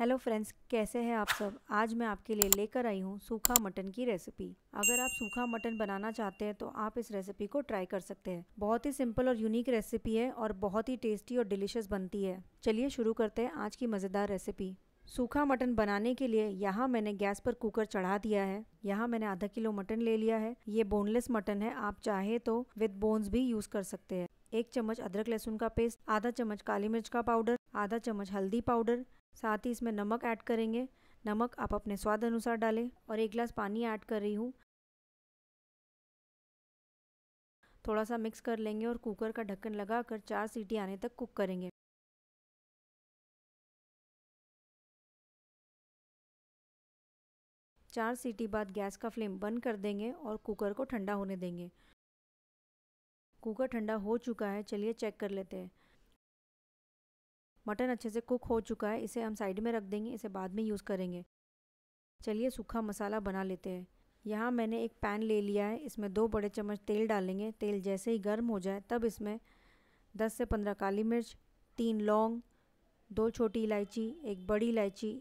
hello friends कैसे हैं आप सब आज मैं आपके लिए लेकर आई हूँ सूखा मटन की रेसिपी अगर आप सूखा मटन बनाना चाहते हैं तो आप इस रेसिपी को ट्राई कर सकते हैं बहुत ही सिंपल और यूनिक रेसिपी है और बहुत ही टेस्टी और डिलीशियस बनती है चलिए शुरू करते हैं आज की मज़ेदार रेसिपी सूखा मटन बनाने के लिए यहाँ मैंने गैस पर कुकर चढ़ा दिया है यहाँ मैंने आधा किलो मटन ले लिया है ये बोनलेस मटन है आप चाहे तो विद बोन्स भी यूज़ कर सकते हैं एक चम्मच अदरक लहसुन का पेस्ट आधा चम्मच काली मिर्च का पाउडर आधा चम्मच हल्दी पाउडर साथ ही इसमें नमक ऐड करेंगे नमक आप अपने स्वाद अनुसार डालें और एक गिलास पानी ऐड कर रही हूँ थोड़ा सा मिक्स कर लेंगे और कुकर का ढक्कन लगा कर चार सीटी आने तक कुक करेंगे चार सीटी बाद गैस का फ्लेम बंद कर देंगे और कुकर को ठंडा होने देंगे कुकर ठंडा हो चुका है चलिए चेक कर लेते हैं मटन अच्छे से कुक हो चुका है इसे हम साइड में रख देंगे इसे बाद में यूज़ करेंगे चलिए सूखा मसाला बना लेते हैं यहाँ मैंने एक पैन ले लिया है इसमें दो बड़े चम्मच तेल डालेंगे तेल जैसे ही गर्म हो जाए तब इसमें दस से पंद्रह काली मिर्च तीन लौंग दो छोटी इलायची एक बड़ी इलायची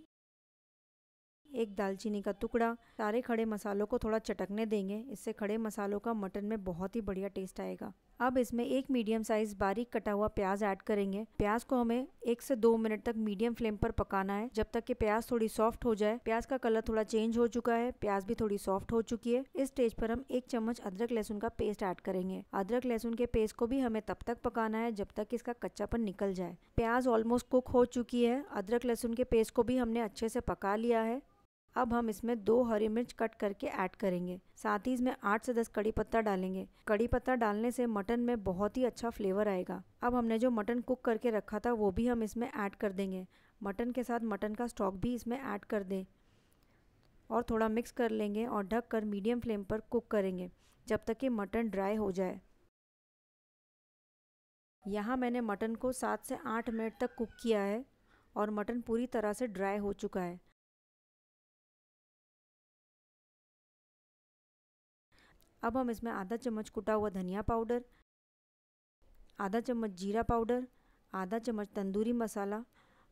एक दालचीनी का टुकड़ा सारे खड़े मसालों को थोड़ा चटकने देंगे इससे खड़े मसालों का मटन में बहुत ही बढ़िया टेस्ट आएगा अब इसमें एक मीडियम साइज बारीक कटा हुआ प्याज ऐड करेंगे प्याज को हमें एक से दो मिनट तक मीडियम फ्लेम पर पकाना है जब तक कि प्याज थोड़ी सॉफ्ट हो जाए प्याज का कलर थोड़ा चेंज हो चुका है प्याज भी थोड़ी सॉफ्ट हो चुकी है इस स्टेज पर हम एक चम्मच अदरक लहसुन का पेस्ट ऐड करेंगे अदरक लहसुन के पेस्ट को भी हमें तब तक पकाना है जब तक इसका कच्चापन निकल जाए प्याज ऑलमोस्ट कुक हो चुकी है अदरक लहसुन के पेस्ट को भी हमने अच्छे से पका लिया है अब हम इसमें दो हरी मिर्च कट करके ऐड करेंगे साथ ही इसमें आठ से दस कड़ी पत्ता डालेंगे कड़ी पत्ता डालने से मटन में बहुत ही अच्छा फ्लेवर आएगा अब हमने जो मटन कुक करके रखा था वो भी हम इसमें ऐड कर देंगे मटन के साथ मटन का स्टॉक भी इसमें ऐड कर दें और थोड़ा मिक्स कर लेंगे और ढक कर मीडियम फ्लेम पर कुक करेंगे जब तक कि मटन ड्राई हो जाए यहाँ मैंने मटन को सात से आठ मिनट तक कुक किया है और मटन पूरी तरह से ड्राई हो चुका है अब हम इसमें आधा चम्मच कुटा हुआ धनिया पाउडर आधा चम्मच जीरा पाउडर आधा चम्मच तंदूरी मसाला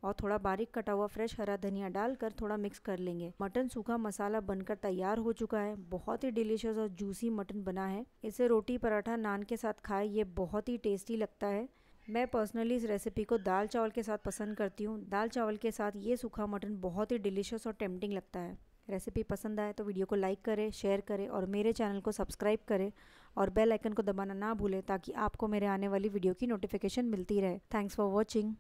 और थोड़ा बारीक कटा हुआ फ्रेश हरा धनिया डालकर थोड़ा मिक्स कर लेंगे मटन सूखा मसाला बनकर तैयार हो चुका है बहुत ही डिलीशियस और जूसी मटन बना है इसे रोटी पराठा नान के साथ खाए ये बहुत ही टेस्टी लगता है मैं पर्सनली इस रेसिपी को दाल चावल के साथ पसंद करती हूँ दाल चावल के साथ ये सूखा मटन बहुत ही डिलीशियस और टेम्पटिंग लगता है रेसिपी पसंद आए तो वीडियो को लाइक करें शेयर करें और मेरे चैनल को सब्सक्राइब करें और बेल आइकन को दबाना ना भूलें ताकि आपको मेरे आने वाली वीडियो की नोटिफिकेशन मिलती रहे थैंक्स फॉर वॉचिंग